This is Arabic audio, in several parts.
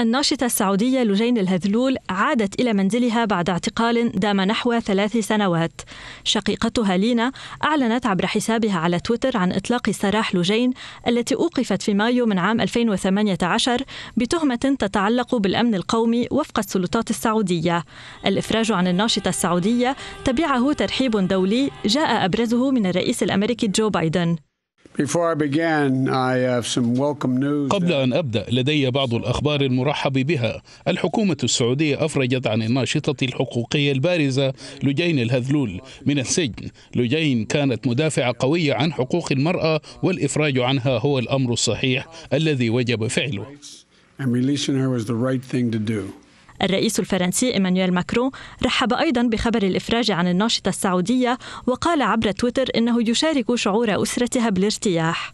الناشطة السعودية لجين الهذلول عادت إلى منزلها بعد اعتقال دام نحو ثلاث سنوات شقيقتها لينا أعلنت عبر حسابها على تويتر عن إطلاق سراح لجين التي أوقفت في مايو من عام 2018 بتهمة تتعلق بالأمن القومي وفق السلطات السعودية الإفراج عن الناشطة السعودية تبعه ترحيب دولي جاء أبرزه من الرئيس الأمريكي جو بايدن قبل أن أبدأ لدي بعض الأخبار المرحب بها الحكومة السعودية أفرجت عن الناشطة الحقوقية البارزة لجين الهذلول من السجن لجين كانت مدافعة قوية عن حقوق المرأة والإفراج عنها هو الأمر الصحيح الذي وجب فعله الرئيس الفرنسي إيمانويل ماكرون رحب أيضا بخبر الإفراج عن الناشطة السعودية وقال عبر تويتر إنه يشارك شعور أسرتها بالارتياح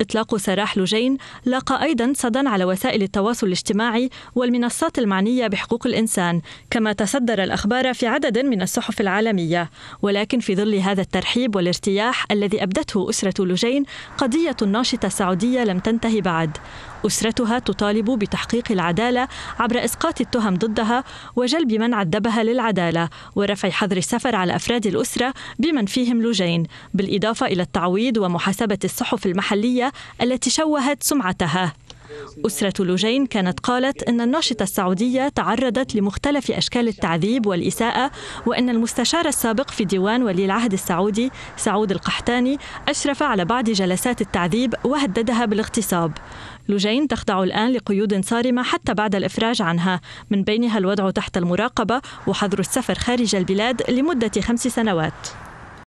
إطلاق سراح لوجين لاقى أيضا صدى على وسائل التواصل الاجتماعي والمنصات المعنية بحقوق الإنسان كما تصدر الأخبار في عدد من الصحف العالمية ولكن في ظل هذا الترحيب والارتياح الذي أبدته أسرة لوجين قضية الناشطة السعودية لم تنتهي بعد أسرتها تطالب بتحقيق العدالة عبر إسقاط التهم ضدها وجلب من عذبها للعدالة ورفع حظر السفر على أفراد الأسرة بمن فيهم لوجين بالإضافة إلى التعويض ومحاسبة الصحف المحلية التي شوهت سمعتها أسرة لوجين كانت قالت إن الناشطة السعودية تعرضت لمختلف أشكال التعذيب والإساءة وإن المستشار السابق في ديوان ولي العهد السعودي سعود القحتاني أشرف على بعض جلسات التعذيب وهددها بالاغتصاب لوجين تخضع الآن لقيود صارمة حتى بعد الإفراج عنها من بينها الوضع تحت المراقبة وحظر السفر خارج البلاد لمدة خمس سنوات